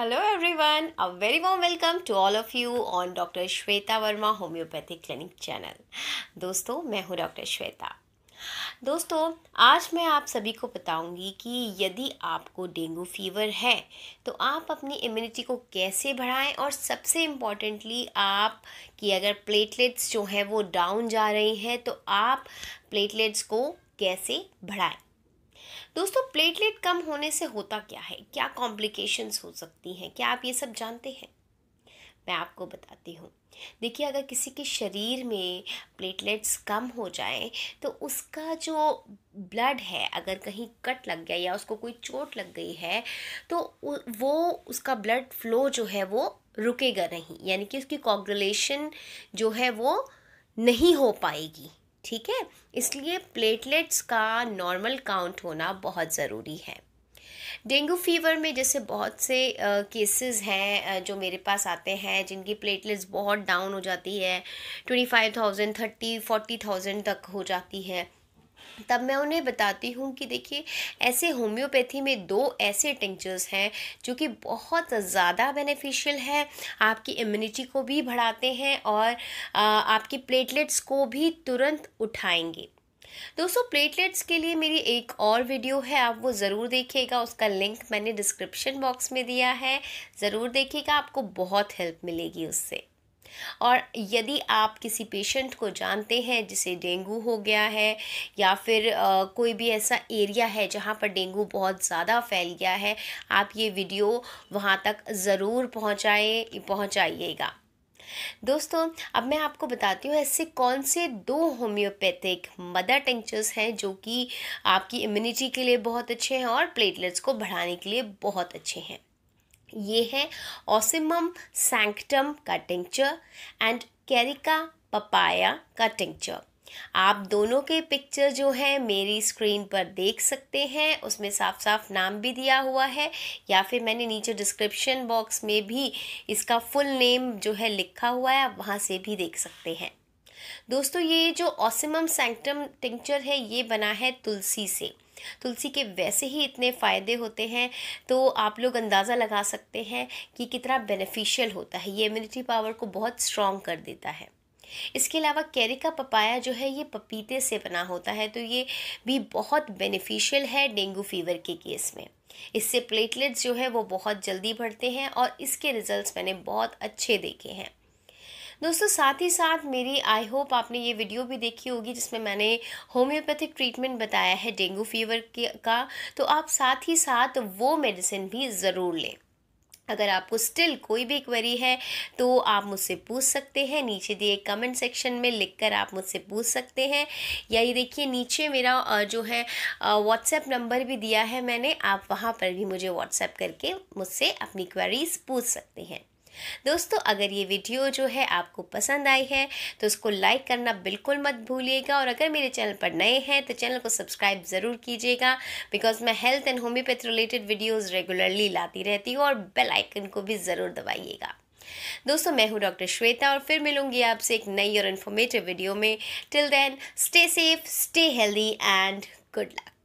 hello everyone a very warm welcome to all of you on doctor Shweta Verma homeopathic clinic channel दोस्तों मैं हूँ doctor Shweta दोस्तों आज मैं आप सभी को बताऊंगी कि यदि आपको डेंगू फीवर है तो आप अपनी इम्यूनिटी को कैसे बढ़ाएं और सबसे इम्पॉर्टेंटली आप कि अगर प्लेटलेट्स जो हैं वो डाउन जा रही हैं तो आप प्लेटलेट्स को कैसे बढ़ाएं दोस्तों प्लेटलेट कम होने से होता क्या है क्या कॉम्प्लिकेशंस हो सकती हैं क्या आप ये सब जानते हैं मैं आपको बताती हूँ देखिए अगर किसी के शरीर में प्लेटलेट्स कम हो जाए तो उसका जो ब्लड है अगर कहीं कट लग गया या उसको कोई चोट लग गई है तो वो उसका ब्लड फ्लो जो है वो रुकेगा नहीं यानी कि उसकी कॉग्रलेशन जो है वो नहीं हो पाएगी ठीक है इसलिए प्लेटलेट्स का नॉर्मल काउंट होना बहुत ज़रूरी है डेंगू फीवर में जैसे बहुत से केसेस हैं जो मेरे पास आते हैं जिनकी प्लेटलेट्स बहुत डाउन हो जाती है twenty five thousand thirty forty thousand तक हो जाती है तब मैं उन्हें बताती हूँ कि देखिए ऐसे होम्योपैथी में दो ऐसे टिंचर्स हैं जो कि बहुत ज़्यादा बेनिफिशियल है आपकी इम्यूनिटी को भी बढ़ाते हैं और आपकी प्लेटलेट्स को भी तुरंत उठाएंगे दोस्तों प्लेटलेट्स के लिए मेरी एक और वीडियो है आप वो ज़रूर देखिएगा उसका लिंक मैंने डिस्क्रिप्शन बॉक्स में दिया है ज़रूर देखिएगा आपको बहुत हेल्प मिलेगी उससे और यदि आप किसी पेशेंट को जानते हैं जिसे डेंगू हो गया है या फिर आ, कोई भी ऐसा एरिया है जहाँ पर डेंगू बहुत ज़्यादा फैल गया है आप ये वीडियो वहाँ तक ज़रूर पहुँचाए पहुँचाइएगा दोस्तों अब मैं आपको बताती हूँ ऐसे कौन से दो होम्योपैथिक मदर टेंचर्स हैं जो कि आपकी इम्यूनिटी के लिए बहुत अच्छे हैं और प्लेटलेट्स को बढ़ाने के लिए बहुत अच्छे हैं ये है ऑसिमम सैंक्टम का टिंक्चर एंड कैरिका पपाया का टिंक्चर आप दोनों के पिक्चर जो है मेरी स्क्रीन पर देख सकते हैं उसमें साफ साफ नाम भी दिया हुआ है या फिर मैंने नीचे डिस्क्रिप्शन बॉक्स में भी इसका फुल नेम जो है लिखा हुआ है आप वहाँ से भी देख सकते हैं दोस्तों ये जो ऑसिमम सैंक्टम टिंक्चर है ये बना है तुलसी से तुलसी के वैसे ही इतने फ़ायदे होते हैं तो आप लोग अंदाज़ा लगा सकते हैं कि कितना बेनिफिशियल होता है ये इम्यूनिटी पावर को बहुत स्ट्रॉन्ग कर देता है इसके अलावा कैरिका पपाया जो है ये पपीते से बना होता है तो ये भी बहुत बेनिफिशियल है डेंगू फीवर के केस में इससे प्लेटलेट्स जो है वो बहुत जल्दी बढ़ते हैं और इसके रिजल्ट्स मैंने बहुत अच्छे देखे हैं दोस्तों साथ ही साथ मेरी आई होप आपने ये वीडियो भी देखी होगी जिसमें मैंने होम्योपैथिक ट्रीटमेंट बताया है डेंगू फीवर का तो आप साथ ही साथ वो मेडिसिन भी ज़रूर लें अगर आपको स्टिल कोई भी क्वेरी है तो आप मुझसे पूछ सकते हैं नीचे दिए कमेंट सेक्शन में लिखकर आप मुझसे पूछ सकते हैं या ये देखिए नीचे मेरा जो है व्हाट्सएप नंबर भी दिया है मैंने आप वहाँ पर भी मुझे व्हाट्सएप करके मुझसे अपनी क्वेरीज पूछ सकते हैं दोस्तों अगर ये वीडियो जो है आपको पसंद आई है तो उसको लाइक करना बिल्कुल मत भूलिएगा और अगर मेरे चैनल पर नए हैं तो चैनल को सब्सक्राइब ज़रूर कीजिएगा बिकॉज मैं health and homeopath related videos regularly लाती रहती हूँ और बेल आइकन को भी ज़रूर दबाइएगा दोस्तों मैं हूँ डॉक्टर श्वेता और फिर मिलूंगी आपसे एक नई और इन्फॉर्मेटिव वीडियो में till then stay safe stay healthy and good luck